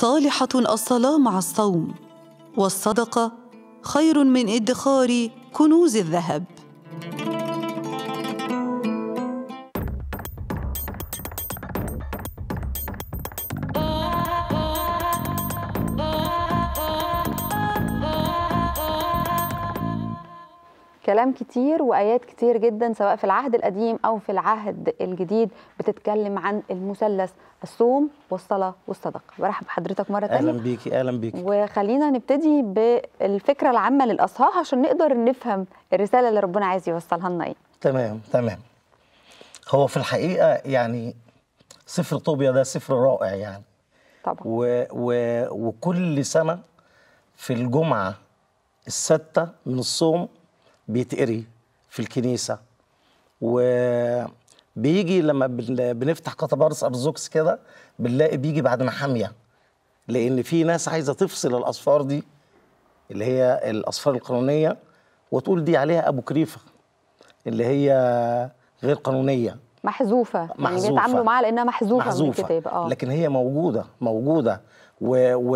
صالحة الصلاة مع الصوم والصدقة خير من ادخار كنوز الذهب كلام كتير وايات كتير جدا سواء في العهد القديم او في العهد الجديد بتتكلم عن المثلث الصوم والصلاه والصدقه برحب بحضرتك مره ثانيه اهلا بيكي اهلا بيكي وخلينا نبتدي بالفكره العامه للاصحاح عشان نقدر نفهم الرساله اللي ربنا عايز يوصلها لنا ايه تمام تمام هو في الحقيقه يعني سفر طوبيا ده سفر رائع يعني طبعا و و وكل سنه في الجمعه الستة من الصوم بيتقري في الكنيسة وبيجي لما بنفتح كتبارس أرزوكس كده بنلاقي بيجي بعد ما لأن في ناس عايزة تفصل الأصفار دي اللي هي الأصفار القانونية وتقول دي عليها أبو كريفة اللي هي غير قانونية محذوفة يعني بيتعاملوا معاها لأنها محذوفة محذوفة من الكتاب آه. لكن هي موجودة موجودة و... و...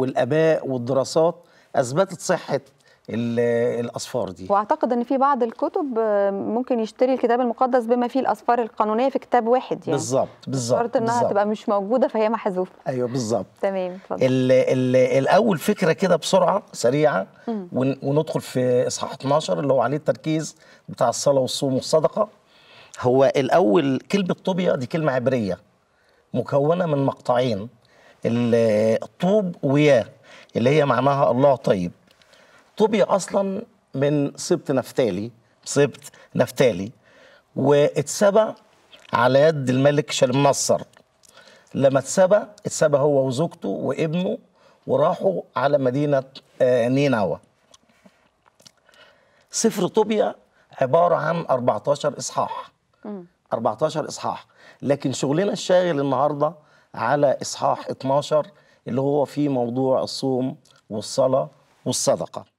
والآباء والدراسات أثبتت صحة الاصفار دي واعتقد ان في بعض الكتب آه، ممكن يشتري الكتاب المقدس بما فيه الاصفار القانونيه في كتاب واحد يعني بالظبط بالظبط شرط انها بالزبط. تبقى مش موجوده فهي محذوفه ايوه بالظبط تمام اتفضل الاول فكره كده بسرعه سريعه مم. وندخل في اصحاح 12 اللي هو عليه التركيز بتاع الصلاه والصوم والصدقه هو الاول كلمه طوبيا دي كلمه عبريه مكونه من مقطعين الطوب ويا اللي هي معناها الله طيب طبي اصلا من سبط نفتالي سبط نفتالي واتسبى على يد الملك شلمنصر لما اتسبى اتسبى هو وزوجته وابنه وراحوا على مدينة آه، نينوى سفر طوبيا عبارة عن 14 إصحاح 14 إصحاح لكن شغلنا الشاغل النهاردة على إصحاح 12 اللي هو في موضوع الصوم والصلاة والصدقة